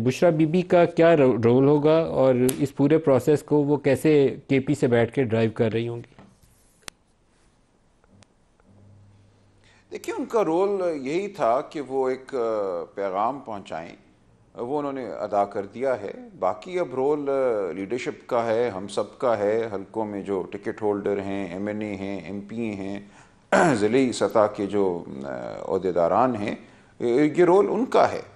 बुशरा बीबी का क्या रोल होगा और इस पूरे प्रोसेस को वो कैसे केपी से बैठ के ड्राइव कर रही होंगी देखिए उनका रोल यही था कि वो एक पैगाम पहुंचाएं वो उन्होंने अदा कर दिया है बाकी अब रोल लीडरशिप का है हम सब का है हलकों में जो टिकट होल्डर हैं एमएनए हैं एमपी हैं ज़िली सतह के जो अहदेदारान हैं ये रोल उनका है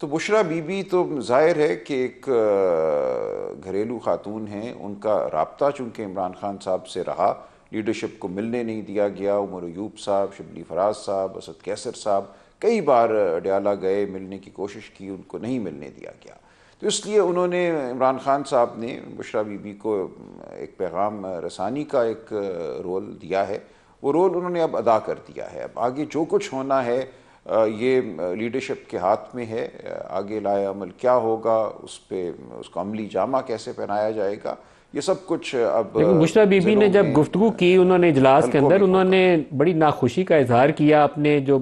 तो बुशरा बीबी तो जाहिर है कि एक घरेलू खातून हैं उनका रबता चूँकि इमरान खान साहब से रहा लीडरशिप को मिलने नहीं दिया गया उमर यूब साहब शबली फराज साहब असद कैसर साहब कई बार अडयाला गए मिलने की कोशिश की उनको नहीं मिलने दिया गया तो इसलिए उन्होंने इमरान खान साहब ने बुशरा बीबी को एक पैगाम रसानी का एक रोल दिया है वो रोल उन्होंने अब अदा कर दिया है अब आगे जो कुछ होना है ये लीडरशिप के हाथ में है आगे लाए अमल क्या होगा उस पर उसको अमली जामा कैसे पहनाया जाएगा ये सब कुछ अब बुशरा बीबी ने जब गुफ्तु की उन्होंने इजलास के अंदर उन्होंने बड़ी नाखुशी का इजहार किया अपने जो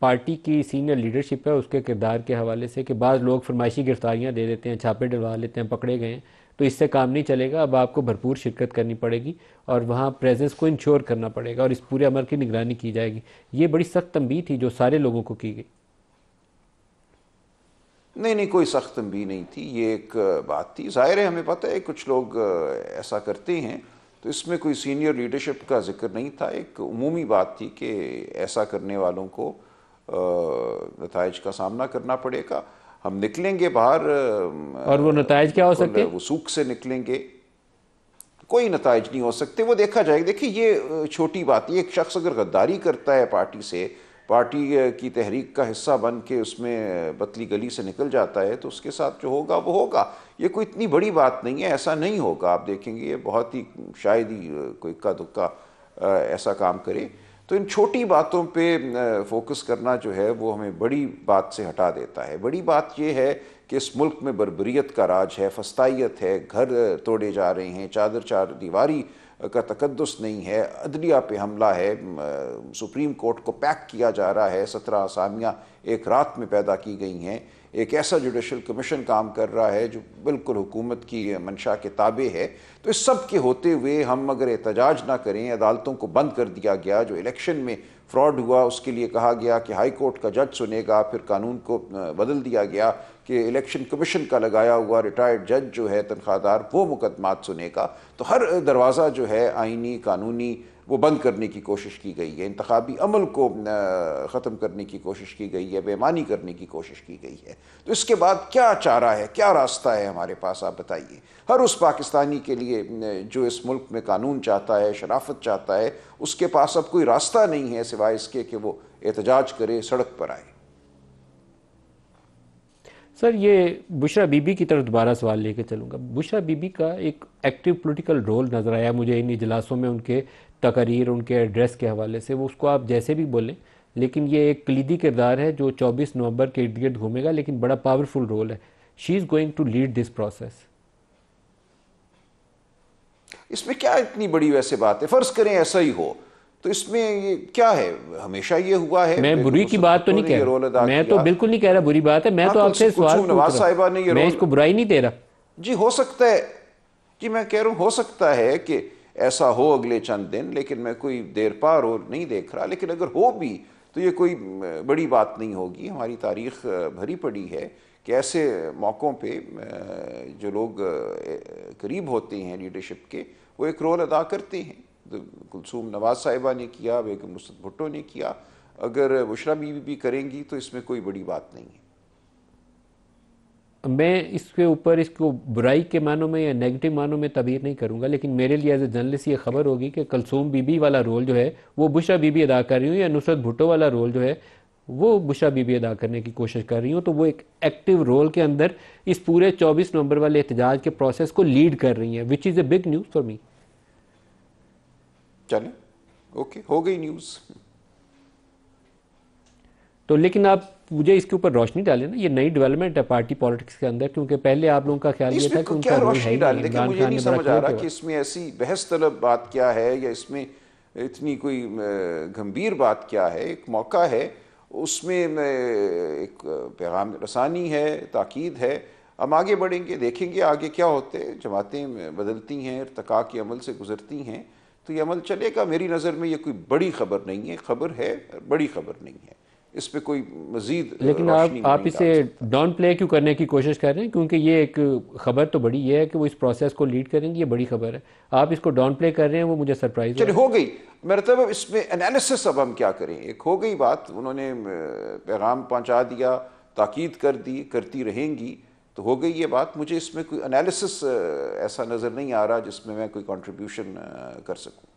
पार्टी की सीनियर लीडरशिप है उसके किरदार के हवाले से कि बाज़ लोग फरमाइशी गिरफ्तारियाँ दे देते हैं छापे डलवा लेते हैं पकड़े गए तो इससे काम नहीं चलेगा अब आपको भरपूर शिरकत करनी पड़ेगी और वहाँ प्रेजेंस को इंश्योर करना पड़ेगा और इस पूरे अमल की निगरानी की जाएगी ये बड़ी सख्त तंबी थी जो सारे लोगों को की गई नहीं नहीं कोई सख्त तंबी नहीं थी ये एक बात थी ज़ाहिर है हमें पता है कुछ लोग ऐसा करते हैं तो इसमें कोई सीनियर लीडरशिप का जिक्र नहीं था एक उमूमी बात थी कि ऐसा करने वालों को नतज का सामना करना पड़ेगा हम निकलेंगे बाहर और वो नतज क्या हो सकते हैं वो सूख से निकलेंगे कोई नतज नहीं हो सकते वो देखा जाएगा देखिए ये छोटी बात ये एक शख्स अगर गद्दारी करता है पार्टी से पार्टी की तहरीक का हिस्सा बन के उसमें बतली गली से निकल जाता है तो उसके साथ जो होगा वो होगा ये कोई इतनी बड़ी बात नहीं है ऐसा नहीं होगा आप देखेंगे ये बहुत ही शायद ही कोई इक्का दुक्का ऐसा काम करे तो इन छोटी बातों पे फोकस करना जो है वो हमें बड़ी बात से हटा देता है बड़ी बात ये है कि इस मुल्क में बरबरीत का राज है फस्ताइत है घर तोड़े जा रहे हैं चादर चार दीवारी का तकदस नहीं है अदलिया पे हमला है सुप्रीम कोर्ट को पैक किया जा रहा है सत्रह आसामियाँ एक रात में पैदा की गई हैं एक ऐसा जुडिशल कमीशन काम कर रहा है जो बिल्कुल हुकूमत की मंशा के ताबे है तो इस सब के होते हुए हम अगर एहतजाज ना करें अदालतों को बंद कर दिया गया जो इलेक्शन में फ्रॉड हुआ उसके लिए कहा गया कि हाई कोर्ट का जज सुनेगा फिर कानून को बदल दिया गया कि इलेक्शन कमीशन का लगाया हुआ रिटायर्ड जज जो है तनख्वाहदार वो मुकदमात सुनेगा तो हर दरवाज़ा जो है आइनी कानूनी वो बंद करने की कोशिश की गई है इंतबी अमल को ख़त्म करने की कोशिश की गई है बेमानी करने की कोशिश की गई है तो इसके बाद क्या चारा है क्या रास्ता है हमारे पास आप बताइए हर उस पाकिस्तानी के लिए जो इस मुल्क में कानून चाहता है शराफत चाहता है उसके पास अब कोई रास्ता नहीं है सिवाय इसके कि वो एहतजाज करे सड़क पर आए सर ये बुशरा बीबी की तरफ दोबारा सवाल लेके चलूंगा बुशरा बीबी का एक एक्टिव पॉलिटिकल रोल नज़र आया मुझे इन इजलासों में उनके तकरीर उनके एड्रेस के हवाले से वो उसको आप जैसे भी बोलें लेकिन ये एक कलीदी किरदार है जो 24 नवंबर के इर्द गिर्द घूमेगा लेकिन बड़ा पावरफुल रोल है she is going to lead this process इसमें क्या इतनी बड़ी वैसे बात है फ़र्ज़ करें ऐसा ही हो तो इसमें ये क्या है हमेशा ये हुआ है मैं बुरी की बात तो नहीं कह रहा मैं तो बिल्कुल नहीं कह रहा बुरी बात है मैं हाँ, तो आपसे सवाल नवाज साहिबा ने ये मैं इसको बुराई नहीं दे रहा जी हो सकता है जी मैं कह रहा हूँ हो सकता है कि ऐसा हो अगले चंद दिन लेकिन मैं कोई देर पार और नहीं देख रहा लेकिन अगर हो भी तो ये कोई बड़ी बात नहीं होगी हमारी तारीख भरी पड़ी है कि ऐसे मौक़ों पे जो लोग करीब होते हैं लीडरशिप के वो एक रोल अदा करते हैं कुलसूम नवाज साहिबा ने किया बेगम नुसरत भुट्टो ने किया अगर बुशरा बीबी भी करेंगी तो इसमें कोई बड़ी बात नहीं है मैं इसके ऊपर इसको बुराई के मानों में या नेगेटिव मानों में तबीर नहीं करूंगा लेकिन मेरे लिए एज ए जर्नलिस्ट ये खबर होगी कि कलसूम बीबी वाला रोल जो है वो बुशरा बीबी अदा कर रही हूँ या नुसरत भुट्टो वाला रोल जो है वो बुशरा बीबी अदा करने की कोशिश कर रही हूँ तो वो एक एक्टिव रोल के अंदर इस पूरे चौबीस नवंबर वाले एहतजाज के प्रोसेस को लीड कर रही है which is a big news for me चले ओके हो गई न्यूज़ तो लेकिन आप मुझे इसके ऊपर रोशनी डालें ना ये नई डेवलपमेंट है पार्टी पॉलिटिक्स के अंदर क्योंकि पहले आप लोगों का ख्याल ये था कि उनका रोल है लेकिन मुझे नहीं समझ आ रहा तो कि इसमें ऐसी बहस तलब बात क्या है या इसमें इतनी कोई गंभीर बात क्या है एक मौका है उसमें एक पैगाम रसानी है ताकीद है हम आगे बढ़ेंगे देखेंगे आगे क्या होते जमातें बदलती हैं इरतका के अमल से गुजरती हैं तो ये अमल चलेगा मेरी नज़र में ये कोई बड़ी खबर नहीं है खबर है बड़ी खबर नहीं है इस पर कोई मजीद लेकिन आप आप इसे डाउन प्ले क्यों करने की कोशिश कर रहे हैं क्योंकि ये एक खबर तो बड़ी ये है कि वो इस प्रोसेस को लीड करेंगे ये बड़ी खबर है आप इसको डाउन प्ले कर रहे हैं वो मुझे सरप्राइज चलिए हो गई मतलब इसमें एनालिसिस अब हम क्या करें एक हो गई बात उन्होंने पैगाम पहुँचा दिया ताकीद कर दी करती रहेंगी तो हो गई ये बात मुझे इसमें कोई एनालिसिस ऐसा नज़र नहीं आ रहा जिसमें मैं कोई कंट्रीब्यूशन कर सकूं